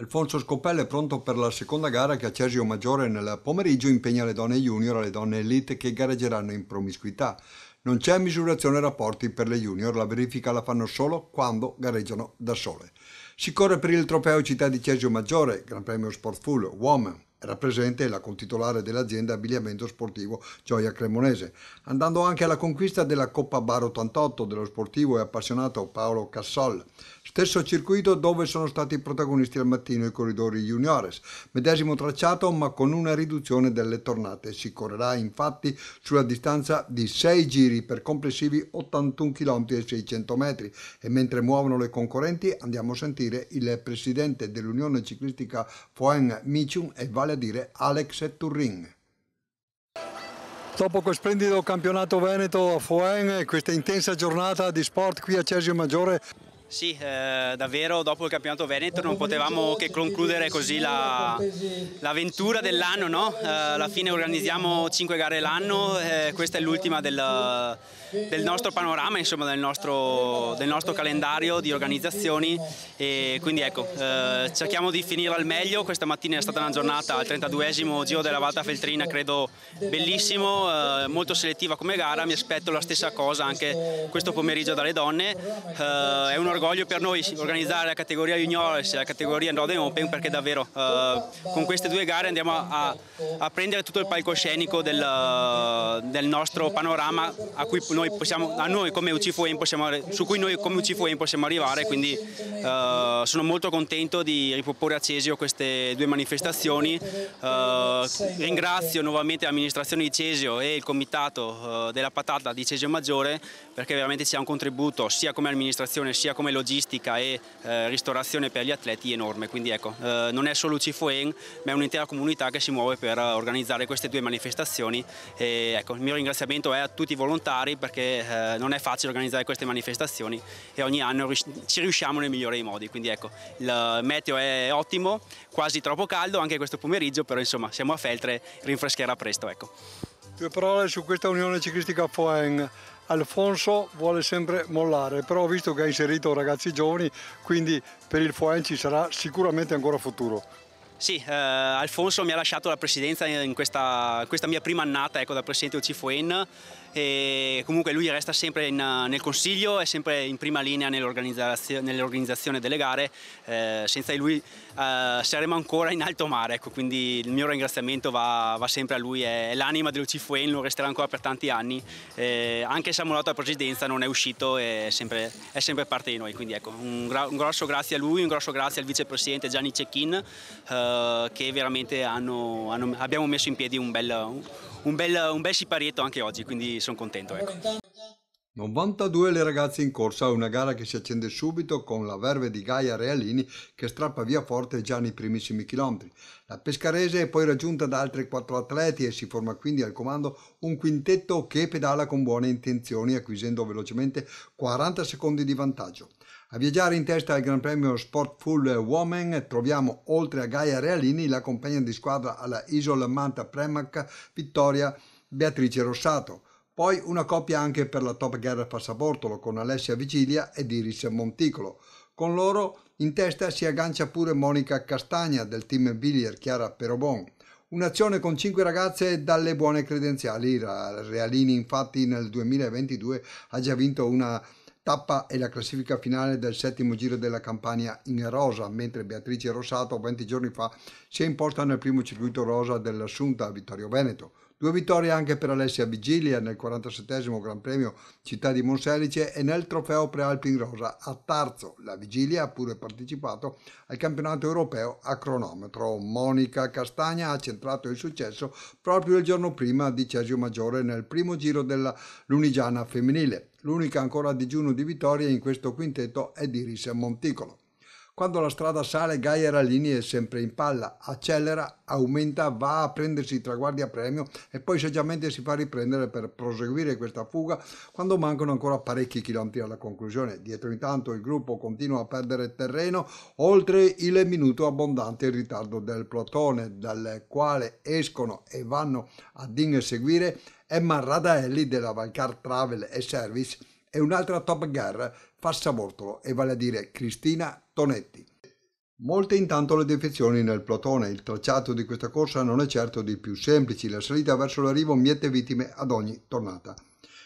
Alfonso Scopello è pronto per la seconda gara che a Cesio Maggiore nel pomeriggio impegna le donne junior e le donne elite che gareggeranno in promiscuità. Non c'è misurazione rapporti per le junior, la verifica la fanno solo quando gareggiano da sole. Si corre per il trofeo Città di Cesio Maggiore, Gran Premio Sportful Woman era presente la cotitolare dell'azienda abbigliamento sportivo Gioia Cremonese, andando anche alla conquista della Coppa Bar 88 dello sportivo e appassionato Paolo Cassol, stesso circuito dove sono stati protagonisti al mattino i corridori juniores, medesimo tracciato ma con una riduzione delle tornate. Si correrà infatti sulla distanza di 6 giri per complessivi 81 km e 600 metri e mentre muovono le concorrenti andiamo a sentire il presidente dell'Unione Ciclistica Foen Michum e Vale vale a dire Alex e Dopo quel splendido campionato veneto a Foen e questa intensa giornata di sport qui a Cesio Maggiore, sì, eh, davvero dopo il campionato Veneto non potevamo che concludere così l'avventura la, dell'anno, no? eh, alla fine organizziamo 5 gare l'anno, eh, questa è l'ultima del del nostro panorama, insomma, del, nostro, del nostro, calendario di organizzazioni e quindi ecco, eh, cerchiamo di finire al meglio, questa mattina è stata una giornata al 32esimo Giro della Valta Feltrina, credo bellissimo, eh, molto selettiva come gara, mi aspetto la stessa cosa anche questo pomeriggio dalle donne, eh, è un orgoglio per noi organizzare la categoria juniores e la categoria Northern Open perché davvero eh, con queste due gare andiamo a, a prendere tutto il palcoscenico del, del nostro panorama a cui non noi possiamo, a noi come UCIFO possiamo, su cui noi come UCIFO possiamo arrivare, quindi eh, sono molto contento di riproporre a Cesio queste due manifestazioni. Eh, ringrazio nuovamente l'amministrazione di Cesio e il comitato eh, della patata di Cesio Maggiore perché veramente ci ha un contributo sia come amministrazione sia come logistica e eh, ristorazione per gli atleti enorme, quindi ecco, eh, non è solo UCIFOEN ma è un'intera comunità che si muove per eh, organizzare queste due manifestazioni e, ecco, il mio ringraziamento è a tutti i volontari Perché perché eh, non è facile organizzare queste manifestazioni e ogni anno ris ci riusciamo nel migliore dei modi. Quindi ecco, il meteo è ottimo, quasi troppo caldo anche questo pomeriggio, però insomma siamo a Feltre, rinfrescherà presto. Ecco. Due parole su questa Unione Ciclistica Foen. Alfonso vuole sempre mollare, però ho visto che ha inserito ragazzi giovani, quindi per il Foen ci sarà sicuramente ancora futuro. Sì, eh, Alfonso mi ha lasciato la presidenza in questa, questa mia prima annata ecco, da presidente UCFOEN e comunque lui resta sempre in, nel consiglio è sempre in prima linea nell'organizzazione, nell delle gare, eh, senza di lui eh, saremo ancora in alto mare, ecco, quindi il mio ringraziamento va, va sempre a lui, è, è l'anima dello Cifuen, lo resterà ancora per tanti anni, eh, anche se ha mollato la presidenza non è uscito, è sempre, è sempre parte di noi, quindi ecco, un, gra un, grosso grazie a lui, un grosso grazie al vicepresidente Gianni Cecchin eh, che veramente hanno, hanno, abbiamo messo in piedi un bel un bel, un bel siparietto anche oggi, quindi sono contento. Ecco. 92 le ragazze in corsa, una gara che si accende subito con la verve di Gaia Realini che strappa via forte già nei primissimi chilometri. La pescarese è poi raggiunta da altri quattro atleti e si forma quindi al comando un quintetto che pedala con buone intenzioni acquisendo velocemente 40 secondi di vantaggio. A viaggiare in testa al Gran Premio Sportful Woman troviamo oltre a Gaia Realini la compagna di squadra alla Isol Manta Premac Vittoria Beatrice Rossato. Poi una coppia anche per la Top Gear Passabortolo con Alessia Vigilia ed Iris Monticolo. Con loro in testa si aggancia pure Monica Castagna del team Villier Chiara Perobon. Un'azione con cinque ragazze dalle buone credenziali. Realini infatti nel 2022 ha già vinto una Tappa è la classifica finale del settimo giro della campagna in rosa, mentre Beatrice Rossato 20 giorni fa si è imposta nel primo circuito rosa dell'Assunta a Vittorio Veneto. Due vittorie anche per Alessia Vigilia nel 47 Gran Premio Città di Monselice e nel trofeo Prealpin Rosa a Tarzo. La Vigilia ha pure partecipato al campionato europeo a cronometro. Monica Castagna ha centrato il successo proprio il giorno prima di Cesio Maggiore nel primo giro della Lunigiana femminile. L'unica ancora a digiuno di vittorie in questo quintetto è di Monticolo. Quando la strada sale, Gaia Rallini è sempre in palla, accelera, aumenta, va a prendersi i traguardi a premio e poi saggiamente si fa riprendere per proseguire questa fuga quando mancano ancora parecchi chilometri alla conclusione. Dietro intanto il gruppo continua a perdere terreno oltre il minuto abbondante in ritardo del plotone, dal quale escono e vanno a inseguire Emma Radaelli della Valcar Travel e Service e un'altra top girl passabortolo, e vale a dire Cristina Tonetti. Molte intanto le defezioni nel plotone, il tracciato di questa corsa non è certo dei più semplici, la salita verso l'arrivo miette vittime ad ogni tornata.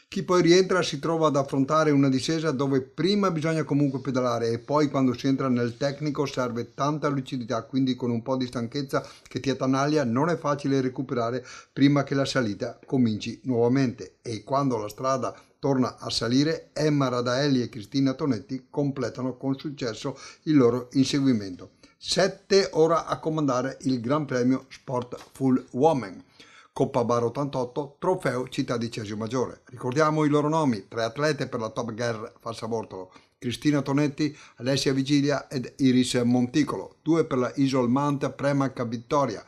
Chi poi rientra si trova ad affrontare una discesa dove prima bisogna comunque pedalare e poi quando si entra nel tecnico serve tanta lucidità, quindi con un po' di stanchezza che ti attanaglia non è facile recuperare prima che la salita cominci nuovamente e quando la strada torna a salire, Emma Radaelli e Cristina Tonetti completano con successo il loro inseguimento. Sette ora a comandare il Gran Premio Sport Full Woman. Coppa Bar 88, trofeo Città di Cesio Maggiore. Ricordiamo i loro nomi, tre atlete per la Top Gear Falsabortolo, Cristina Tonetti, Alessia Vigilia ed Iris Monticolo, due per la Isolmante Premaca Vittoria,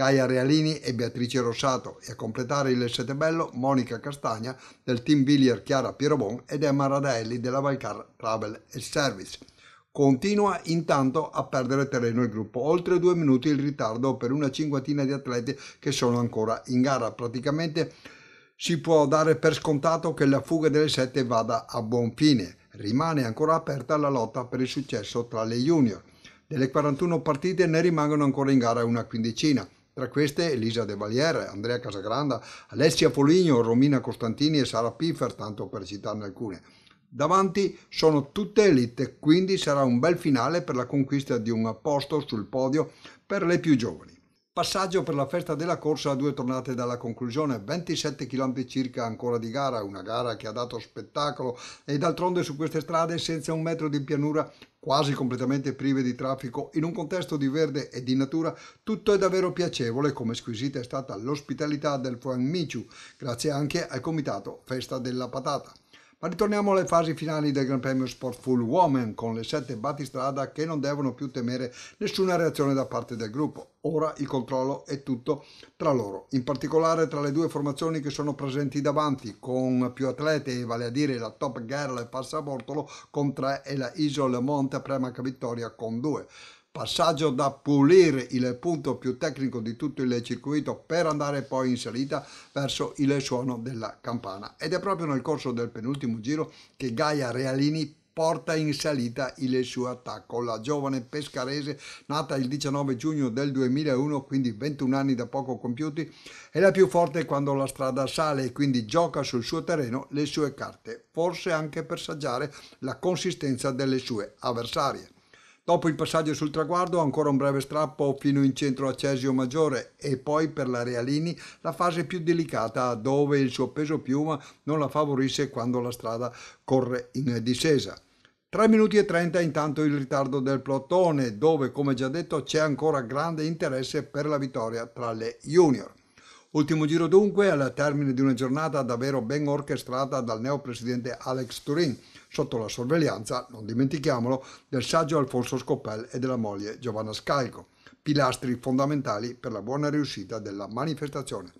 Gaia Realini e Beatrice Rossato e a completare il bello Monica Castagna del team Villier Chiara Pierobon ed Emma Radaelli della Valcar Travel Service. Continua intanto a perdere terreno il gruppo, oltre due minuti il ritardo per una cinquantina di atleti che sono ancora in gara, praticamente si può dare per scontato che la fuga delle sette vada a buon fine. Rimane ancora aperta la lotta per il successo tra le junior. Delle 41 partite ne rimangono ancora in gara una quindicina. Tra queste Elisa De Valier, Andrea Casagranda, Alessia Foligno, Romina Costantini e Sara Piffer, tanto per citarne alcune. Davanti sono tutte elite, quindi sarà un bel finale per la conquista di un posto sul podio per le più giovani. Passaggio per la festa della corsa a due tornate dalla conclusione, 27 km circa ancora di gara, una gara che ha dato spettacolo e d'altronde su queste strade senza un metro di pianura quasi completamente prive di traffico, in un contesto di verde e di natura, tutto è davvero piacevole come squisita è stata l'ospitalità del Fuang Michu, grazie anche al comitato Festa della Patata. Ma ritorniamo alle fasi finali del Gran Premio Sport Full Woman con le sette battistrada che non devono più temere nessuna reazione da parte del gruppo. Ora il controllo è tutto tra loro, in particolare tra le due formazioni che sono presenti davanti, con più atlete, vale a dire la Top Girl e Passabortolo con tre e la Isole Monte Premaca Vittoria con due passaggio da pulire il punto più tecnico di tutto il circuito per andare poi in salita verso il suono della campana. Ed è proprio nel corso del penultimo giro che Gaia Realini porta in salita il suo attacco. La giovane pescarese, nata il 19 giugno del 2001, quindi 21 anni da poco compiuti, è la più forte quando la strada sale e quindi gioca sul suo terreno le sue carte, forse anche per saggiare la consistenza delle sue avversarie. Dopo il passaggio sul traguardo ancora un breve strappo fino in centro a Cesio Maggiore e poi per la Realini la fase più delicata dove il suo peso piuma non la favorisce quando la strada corre in discesa. 3 minuti e 30 intanto il ritardo del plotone dove come già detto c'è ancora grande interesse per la vittoria tra le junior. Ultimo giro dunque, al termine di una giornata davvero ben orchestrata dal neo presidente Alex Turin, sotto la sorveglianza, non dimentichiamolo, del saggio Alfonso Scopel e della moglie Giovanna Scalco, pilastri fondamentali per la buona riuscita della manifestazione.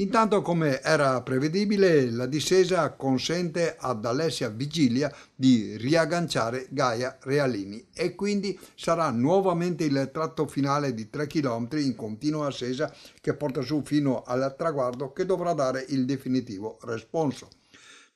Intanto, come era prevedibile, la discesa consente ad Alessia Vigilia di riagganciare Gaia Realini e quindi sarà nuovamente il tratto finale di 3 km in continua ascesa che porta su fino al traguardo che dovrà dare il definitivo responso.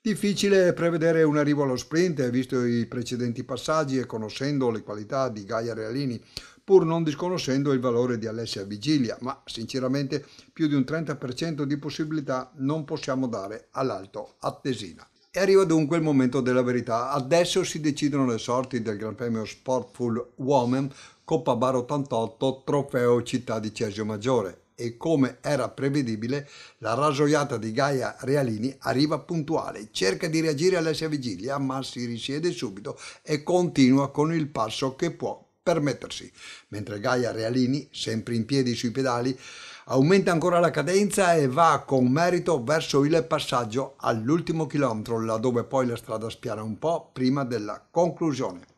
Difficile prevedere un arrivo allo sprint, eh, visto i precedenti passaggi e conoscendo le qualità di Gaia Realini, pur non disconoscendo il valore di Alessia Vigilia, ma sinceramente più di un 30% di possibilità non possiamo dare all'alto attesina. E arriva dunque il momento della verità. Adesso si decidono le sorti del Gran Premio Sportful Woman Coppa Bar 88 Trofeo Città di Cesio Maggiore e come era prevedibile, la rasoiata di Gaia Realini arriva puntuale, cerca di reagire all'Essia Vigilia, ma si risiede subito e continua con il passo che può permettersi, mentre Gaia Realini, sempre in piedi sui pedali, aumenta ancora la cadenza e va con merito verso il passaggio all'ultimo chilometro, laddove poi la strada spiana un po' prima della conclusione.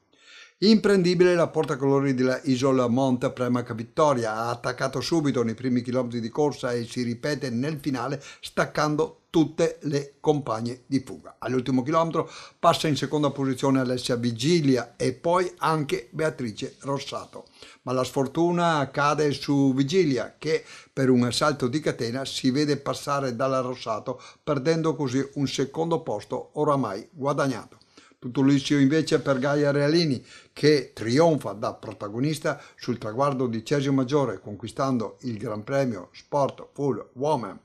Imprendibile la portacolori della Isola Monte Premaca Vittoria, ha attaccato subito nei primi chilometri di corsa e si ripete nel finale staccando tutte le compagne di fuga. All'ultimo chilometro passa in seconda posizione Alessia Vigilia e poi anche Beatrice Rossato. Ma la sfortuna cade su Vigilia che per un salto di catena si vede passare dalla Rossato perdendo così un secondo posto oramai guadagnato. Tutto liscio invece per Gaia Realini che trionfa da protagonista sul traguardo di Cesio Maggiore conquistando il Gran Premio Sport Full Woman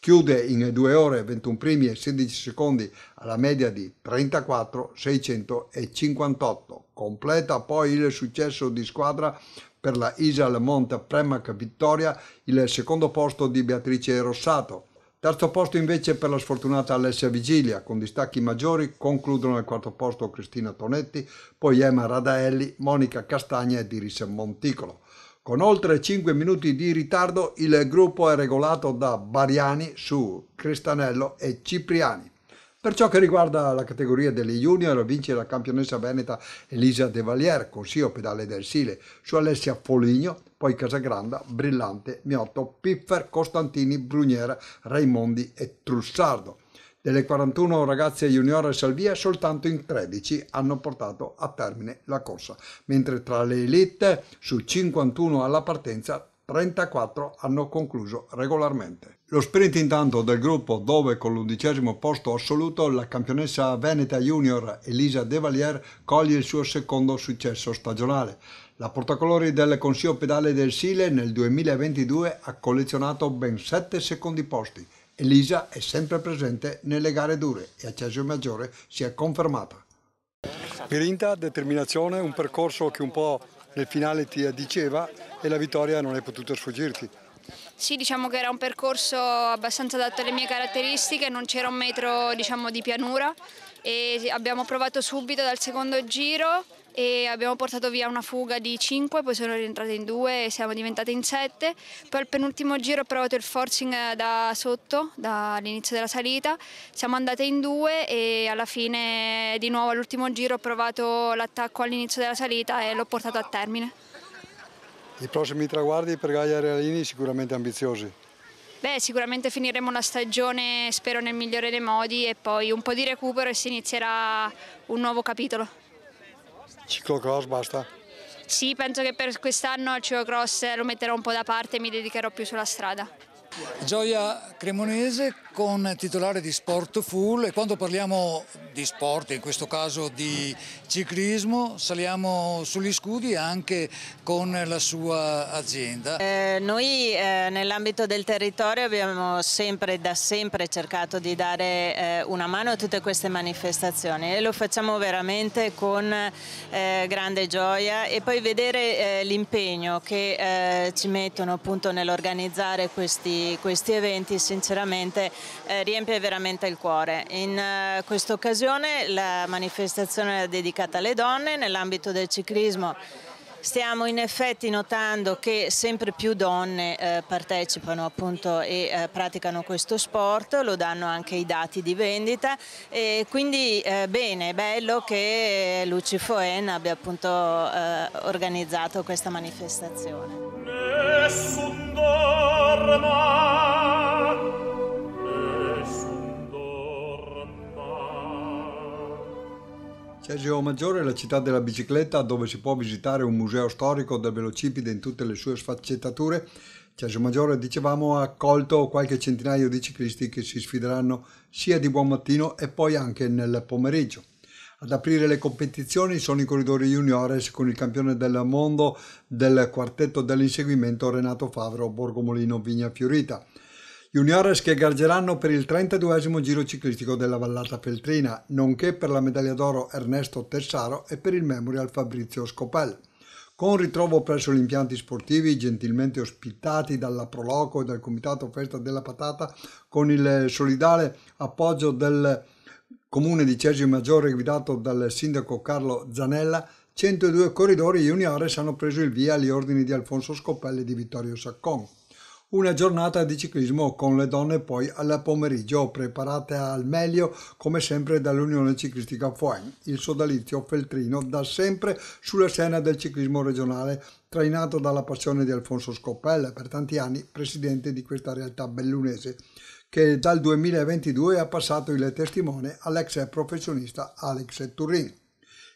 chiude in 2 ore 21 primi e 16 secondi alla media di 34,658. Completa poi il successo di squadra per la Isal Mont Premac Vittoria, il secondo posto di Beatrice Rossato. Terzo posto invece per la sfortunata Alessia Vigilia, con distacchi maggiori concludono al quarto posto Cristina Tonetti, poi Emma Radaelli, Monica Castagna e Diris Monticolo. Con oltre 5 minuti di ritardo il gruppo è regolato da Bariani su Cristanello e Cipriani. Per ciò che riguarda la categoria delle junior vince la campionessa veneta Elisa De Valier, Consiglio Pedale del Sile, su Alessia Foligno, poi Casagranda, Brillante, Miotto, Piffer, Costantini, Bruniera, Raimondi e Trussardo. Delle 41 ragazze junior e Salvia, soltanto in 13 hanno portato a termine la corsa, mentre tra le elite, su 51 alla partenza, 34 hanno concluso regolarmente. Lo sprint intanto del gruppo dove con l'undicesimo posto assoluto la campionessa veneta junior Elisa De Valier coglie il suo secondo successo stagionale. La portacolori del Consiglio Pedale del Sile nel 2022 ha collezionato ben 7 secondi posti Elisa è sempre presente nelle gare dure e a Cesio Maggiore si è confermata. Grinta, determinazione, un percorso che un po' nel finale ti diceva e la vittoria non è potuta sfuggirti. Sì, diciamo che era un percorso abbastanza adatto alle mie caratteristiche, non c'era un metro diciamo, di pianura e abbiamo provato subito dal secondo giro e abbiamo portato via una fuga di 5, poi sono rientrate in 2 e siamo diventate in 7. Poi al penultimo giro ho provato il forcing da sotto, dall'inizio della salita, siamo andate in 2 e alla fine di nuovo all'ultimo giro ho provato l'attacco all'inizio della salita e l'ho portato a termine. I prossimi traguardi per Gaia Realini sicuramente ambiziosi. Beh, sicuramente finiremo la stagione, spero nel migliore dei modi e poi un po' di recupero e si inizierà un nuovo capitolo ciclocross basta. Sì, penso che per quest'anno il ciclocross lo metterò un po' da parte e mi dedicherò più sulla strada. Gioia Cremonese con titolare di Sport Full e quando parliamo di sport, in questo caso di ciclismo, saliamo sugli scudi anche con la sua azienda. Eh, noi eh, nell'ambito del territorio abbiamo sempre, da sempre cercato di dare eh, una mano a tutte queste manifestazioni e lo facciamo veramente con eh, grande gioia e poi vedere eh, l'impegno che eh, ci mettono appunto nell'organizzare questi questi eventi sinceramente eh, riempie veramente il cuore. In eh, questa occasione la manifestazione è dedicata alle donne nell'ambito del ciclismo. Stiamo in effetti notando che sempre più donne eh, partecipano appunto, e eh, praticano questo sport, lo danno anche i dati di vendita e quindi eh, bene, è bello che Luci Foen abbia appunto, eh, organizzato questa manifestazione. Eh, Cesio Maggiore è la città della bicicletta dove si può visitare un museo storico del velocipede in tutte le sue sfaccettature. Cesio Maggiore, dicevamo, ha accolto qualche centinaio di ciclisti che si sfideranno sia di buon mattino e poi anche nel pomeriggio. Ad aprire le competizioni sono i corridori juniores con il campione del mondo del quartetto dell'inseguimento Renato Favro Borgomolino Vigna Fiorita. Juniores che gareggeranno per il 32 giro ciclistico della Vallata Feltrina, nonché per la medaglia d'oro Ernesto Tessaro e per il Memorial Fabrizio Scopel. Con ritrovo presso gli impianti sportivi, gentilmente ospitati dalla Proloco e dal Comitato Festa della Patata, con il solidale appoggio del comune di Cesio Maggiore guidato dal sindaco Carlo Zanella, 102 corridori juniores hanno preso il via agli ordini di Alfonso Scopelli e di Vittorio Saccon. Una giornata di ciclismo con le donne poi al pomeriggio, preparate al meglio come sempre dall'Unione Ciclistica Foen, il sodalizio feltrino da sempre sulla scena del ciclismo regionale, trainato dalla passione di Alfonso Scoppella, per tanti anni presidente di questa realtà bellunese che dal 2022 ha passato il testimone all'ex professionista Alex Turin.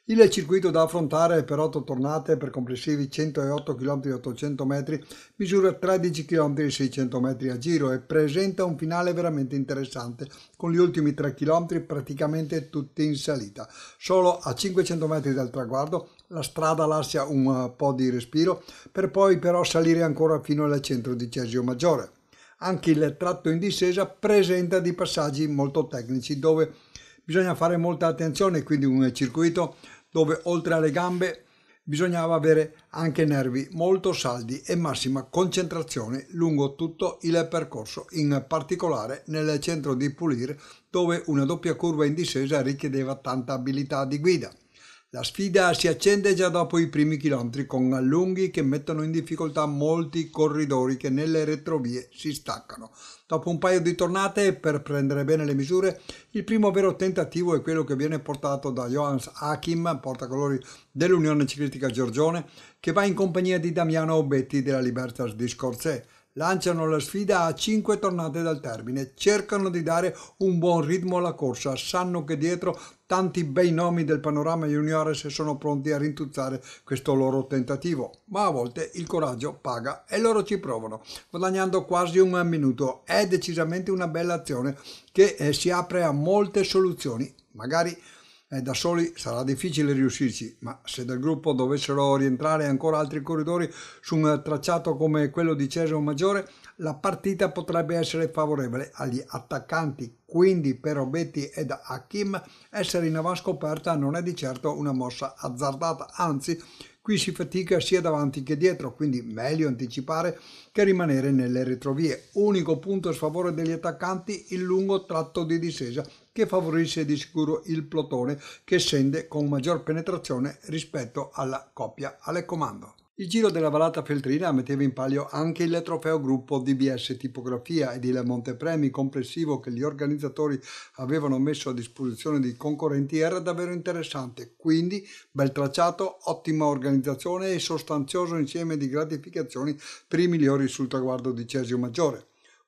Il circuito da affrontare per 8 tornate per complessivi 108 km 800 metri misura 13 km 600 metri a giro e presenta un finale veramente interessante con gli ultimi 3 km praticamente tutti in salita. Solo a 500 metri dal traguardo la strada lascia un po' di respiro per poi però salire ancora fino al centro di Cesio Maggiore anche il tratto in discesa presenta dei passaggi molto tecnici dove bisogna fare molta attenzione, quindi un circuito dove oltre alle gambe bisognava avere anche nervi molto saldi e massima concentrazione lungo tutto il percorso, in particolare nel centro di pulire dove una doppia curva in discesa richiedeva tanta abilità di guida. La sfida si accende già dopo i primi chilometri con allunghi che mettono in difficoltà molti corridori che nelle retrovie si staccano. Dopo un paio di tornate, per prendere bene le misure, il primo vero tentativo è quello che viene portato da Johannes Hakim, portacolori dell'Unione Ciclistica Giorgione, che va in compagnia di Damiano Obetti della Libertas di Scorsese lanciano la sfida a 5 tornate dal termine, cercano di dare un buon ritmo alla corsa, sanno che dietro tanti bei nomi del panorama se sono pronti a rintuzzare questo loro tentativo, ma a volte il coraggio paga e loro ci provano, guadagnando quasi un minuto. È decisamente una bella azione che eh, si apre a molte soluzioni, magari eh, da soli sarà difficile riuscirci, ma se dal gruppo dovessero rientrare ancora altri corridori su un tracciato come quello di Cesare Maggiore, la partita potrebbe essere favorevole agli attaccanti, quindi per Obetti ed Hakim essere in avanscoperta non è di certo una mossa azzardata, anzi qui si fatica sia davanti che dietro, quindi meglio anticipare che rimanere nelle retrovie. Unico punto a sfavore degli attaccanti il lungo tratto di discesa che favorisce di sicuro il plotone che scende con maggior penetrazione rispetto alla coppia alle comando. Il giro della Valata Feltrina metteva in palio anche il trofeo gruppo DBS Tipografia ed il montepremi complessivo che gli organizzatori avevano messo a disposizione dei concorrenti era davvero interessante, quindi bel tracciato, ottima organizzazione e sostanzioso insieme di gratificazioni per i migliori sul traguardo di Cesio Maggiore.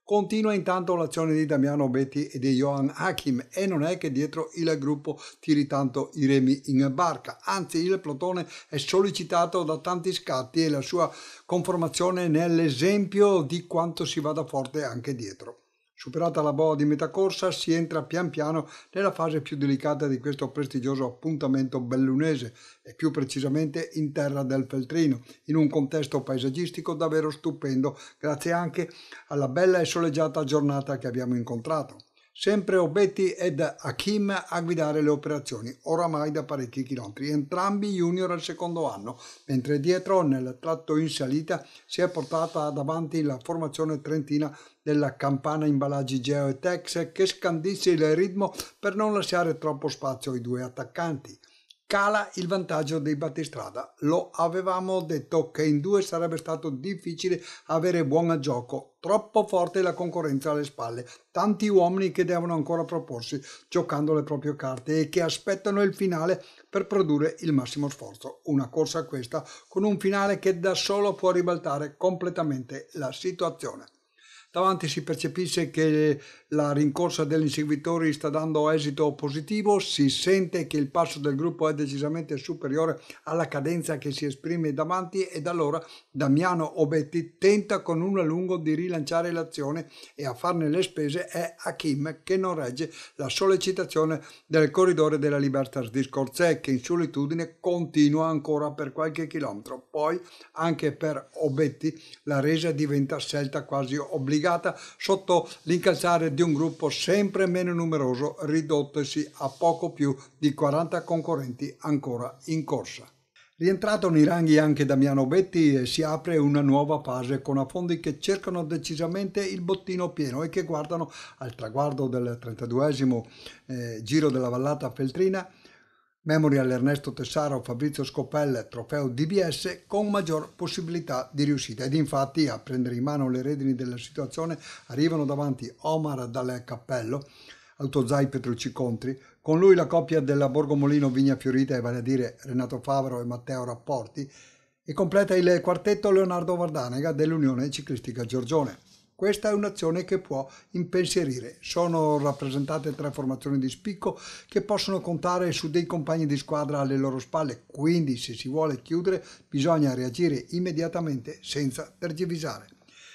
Continua intanto l'azione di Damiano Betti e di Johan Hakim e non è che dietro il gruppo tiri tanto i remi in barca, anzi il plotone è sollecitato da tanti scatti e la sua conformazione è l'esempio di quanto si vada forte anche dietro. Superata la boa di metà corsa si entra pian piano nella fase più delicata di questo prestigioso appuntamento bellunese e più precisamente in terra del Feltrino, in un contesto paesaggistico davvero stupendo grazie anche alla bella e soleggiata giornata che abbiamo incontrato sempre Obetti ed Hakim a guidare le operazioni, oramai da parecchi chilometri, entrambi junior al secondo anno, mentre dietro nel tratto in salita si è portata davanti la formazione trentina della campana imballaggi Geotex che scandisse il ritmo per non lasciare troppo spazio ai due attaccanti cala il vantaggio dei battistrada. Lo avevamo detto che in due sarebbe stato difficile avere buon gioco, troppo forte la concorrenza alle spalle, tanti uomini che devono ancora proporsi giocando le proprie carte e che aspettano il finale per produrre il massimo sforzo. Una corsa questa con un finale che da solo può ribaltare completamente la situazione. Davanti si percepisce che la rincorsa degli inseguitori sta dando esito positivo, si sente che il passo del gruppo è decisamente superiore alla cadenza che si esprime davanti ed allora Damiano Obetti tenta con un lungo di rilanciare l'azione e a farne le spese è Hakim che non regge la sollecitazione del corridore della Libertas di Scorzè che in solitudine continua ancora per qualche chilometro. Poi anche per Obetti la resa diventa scelta quasi obbligatoria impiegata sotto l'incalzare di un gruppo sempre meno numeroso ridottosi a poco più di 40 concorrenti ancora in corsa. Rientrato nei ranghi anche Damiano Betti eh, si apre una nuova fase con affondi che cercano decisamente il bottino pieno e che guardano al traguardo del 32 eh, giro della vallata feltrina Memorial Ernesto Tessaro Fabrizio Scopelle trofeo DBS con maggior possibilità di riuscita ed infatti a prendere in mano le redini della situazione arrivano davanti Omar Dalle Cappello, Autozai Petrucci Contri, con lui la coppia della Borgomolino Vigna Fiorita e vale a dire Renato Favaro e Matteo Rapporti e completa il quartetto Leonardo Vardanega dell'Unione Ciclistica Giorgione. Questa è un'azione che può impensierire. Sono rappresentate tre formazioni di spicco che possono contare su dei compagni di squadra alle loro spalle, quindi se si vuole chiudere bisogna reagire immediatamente senza tergivisare.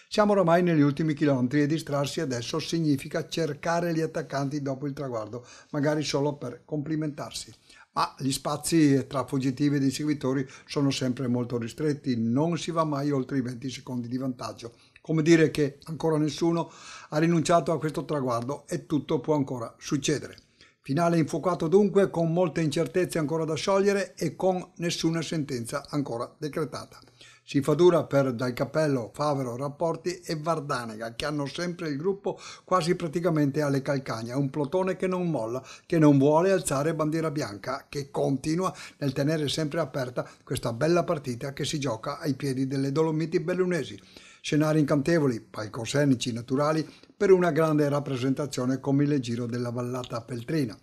Siamo ormai negli ultimi chilometri e distrarsi adesso significa cercare gli attaccanti dopo il traguardo, magari solo per complimentarsi ma gli spazi tra fuggitivi ed inseguitori sono sempre molto ristretti, non si va mai oltre i 20 secondi di vantaggio come dire che ancora nessuno ha rinunciato a questo traguardo e tutto può ancora succedere. Finale infuocato dunque con molte incertezze ancora da sciogliere e con nessuna sentenza ancora decretata. Si fa dura per Dal Cappello, Favero, Rapporti e Vardanega che hanno sempre il gruppo quasi praticamente alle calcagna, un plotone che non molla, che non vuole alzare bandiera bianca, che continua nel tenere sempre aperta questa bella partita che si gioca ai piedi delle Dolomiti bellunesi scenari incantevoli, palcoscenici naturali per una grande rappresentazione come il giro della vallata peltrina.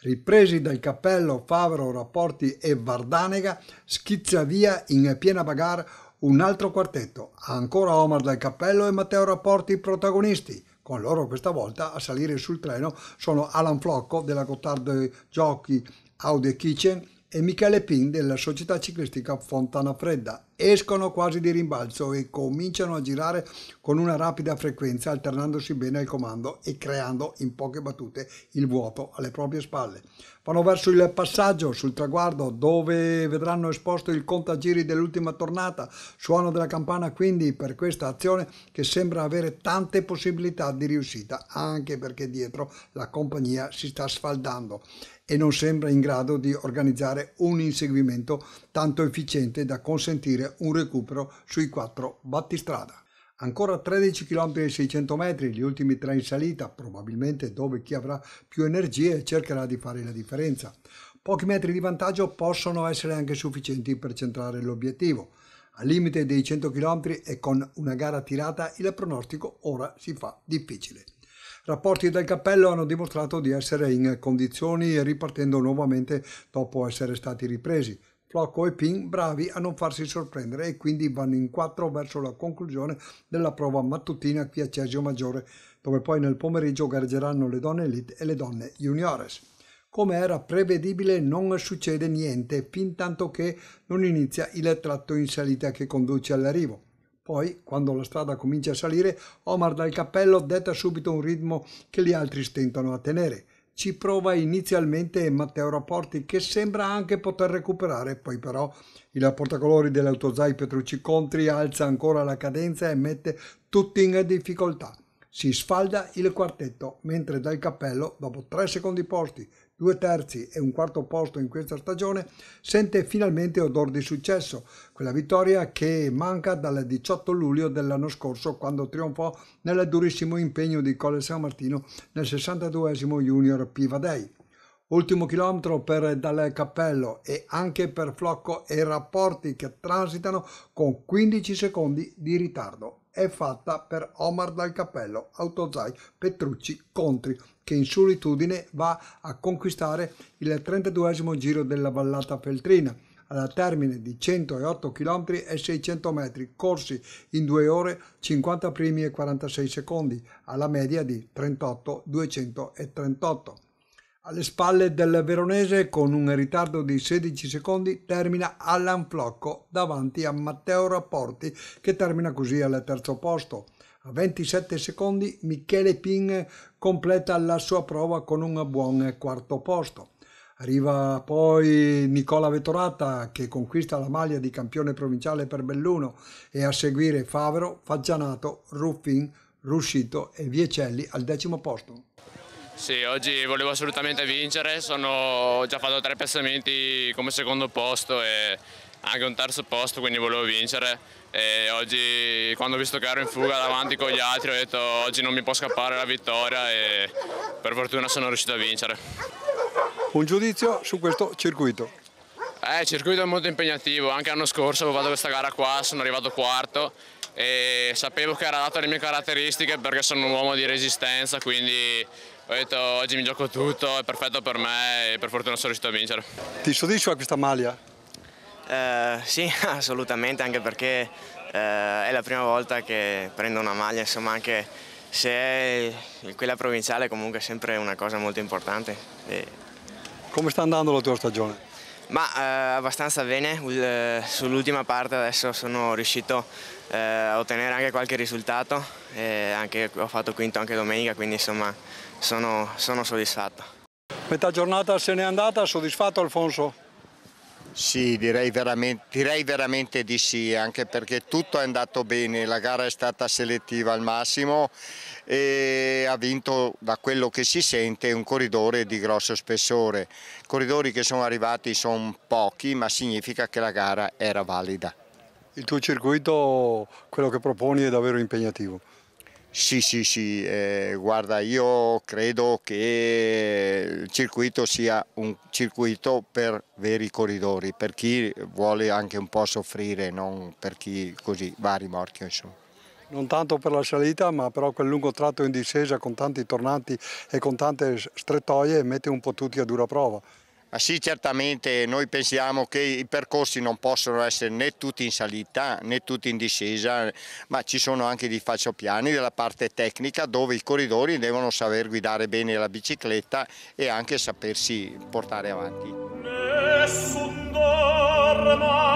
Ripresi dal cappello Favaro, Rapporti e Vardanega, schizza via in piena bagarre un altro quartetto, ancora Omar dal cappello e Matteo Rapporti protagonisti, con loro questa volta a salire sul treno sono Alan Flocco della Gottardo Giochi Audi Kitchen e Michele Pin della società ciclistica Fontana Fredda escono quasi di rimbalzo e cominciano a girare con una rapida frequenza alternandosi bene al comando e creando in poche battute il vuoto alle proprie spalle. Vanno verso il passaggio sul traguardo dove vedranno esposto il contagiri dell'ultima tornata, suono della campana quindi per questa azione che sembra avere tante possibilità di riuscita anche perché dietro la compagnia si sta sfaldando e non sembra in grado di organizzare un inseguimento tanto efficiente da consentire conseguire un recupero sui quattro battistrada. Ancora 13 km e 600 metri, gli ultimi tre in salita, probabilmente dove chi avrà più energie cercherà di fare la differenza. Pochi metri di vantaggio possono essere anche sufficienti per centrare l'obiettivo. Al limite dei 100 km e con una gara tirata il pronostico ora si fa difficile. Rapporti del cappello hanno dimostrato di essere in condizioni ripartendo nuovamente dopo essere stati ripresi. Flacco e Pin bravi a non farsi sorprendere e quindi vanno in quattro verso la conclusione della prova mattutina qui a Cesio Maggiore, dove poi nel pomeriggio gareggeranno le donne elite e le donne juniores. Come era prevedibile non succede niente fin tanto che non inizia il tratto in salita che conduce all'arrivo. Poi, quando la strada comincia a salire, Omar dal cappello detta subito un ritmo che gli altri stentano a tenere ci prova inizialmente Matteo Rapporti che sembra anche poter recuperare, poi però il portacolori dell'autozai Petrucci Contri alza ancora la cadenza e mette tutti in difficoltà. Si sfalda il quartetto, mentre dal cappello, dopo tre secondi posti due terzi e un quarto posto in questa stagione, sente finalmente odor di successo, quella vittoria che manca dal 18 luglio dell'anno scorso quando trionfò nel durissimo impegno di Colle San Martino nel 62 Junior Piva Day. Ultimo chilometro per Dal Cappello e anche per Flocco e Rapporti che transitano con 15 secondi di ritardo. È fatta per Omar Dal Cappello, Autozai, Petrucci, Contri, che in solitudine va a conquistare il 32 giro della vallata feltrina alla termine di 108 km e 600 metri corsi in 2 ore 50 primi e 46 secondi alla media di 38 238 alle spalle del Veronese con un ritardo di 16 secondi termina Allan Flocco davanti a Matteo Rapporti che termina così al terzo posto. A 27 secondi Michele Pin completa la sua prova con un buon quarto posto. Arriva poi Nicola Vettorata che conquista la maglia di campione provinciale per Belluno e a seguire Favero, Faggianato, Ruffin, Ruscito e Viecelli al decimo posto. Sì, oggi volevo assolutamente vincere, sono, già fatto tre piazzamenti come secondo posto e anche un terzo posto, quindi volevo vincere e oggi quando ho visto che ero in fuga davanti con gli altri ho detto oggi non mi può scappare la vittoria e per fortuna sono riuscito a vincere. Un giudizio su questo circuito? Eh, il circuito è molto impegnativo, anche l'anno scorso avevo fatto questa gara qua, sono arrivato quarto e sapevo che era dato alle mie caratteristiche perché sono un uomo di resistenza, quindi ho detto oggi mi gioco tutto, è perfetto per me e per fortuna sono riuscito a vincere. Ti soddisfa questa maglia? Eh, sì, assolutamente, anche perché eh, è la prima volta che prendo una maglia, insomma anche se è quella provinciale comunque è sempre una cosa molto importante. E... Come sta andando la tua stagione? Ma eh, abbastanza bene, eh, sull'ultima parte adesso sono riuscito eh, a ottenere anche qualche risultato, anche, ho fatto quinto anche domenica, quindi insomma sono, sono soddisfatto. Metà giornata se n'è andata, soddisfatto Alfonso? Sì, direi veramente, direi veramente, di sì, anche perché tutto è andato bene, la gara è stata selettiva al massimo e ha vinto da quello che si sente un corridore di grosso spessore. I Corridori che sono arrivati sono pochi, ma significa che la gara era valida. Il tuo circuito, quello che proponi è davvero impegnativo. Sì, sì, sì, eh, guarda, io credo che il circuito sia un circuito per veri corridori, per chi vuole anche un po' soffrire, non per chi così va a rimorchio insomma. Non tanto per la salita, ma però quel lungo tratto in discesa con tanti tornanti e con tante strettoie mette un po' tutti a dura prova. Ma sì, certamente noi pensiamo che i percorsi non possono essere né tutti in salita né tutti in discesa, ma ci sono anche dei facciapiani della parte tecnica dove i corridori devono saper guidare bene la bicicletta e anche sapersi portare avanti. Nessun dorma.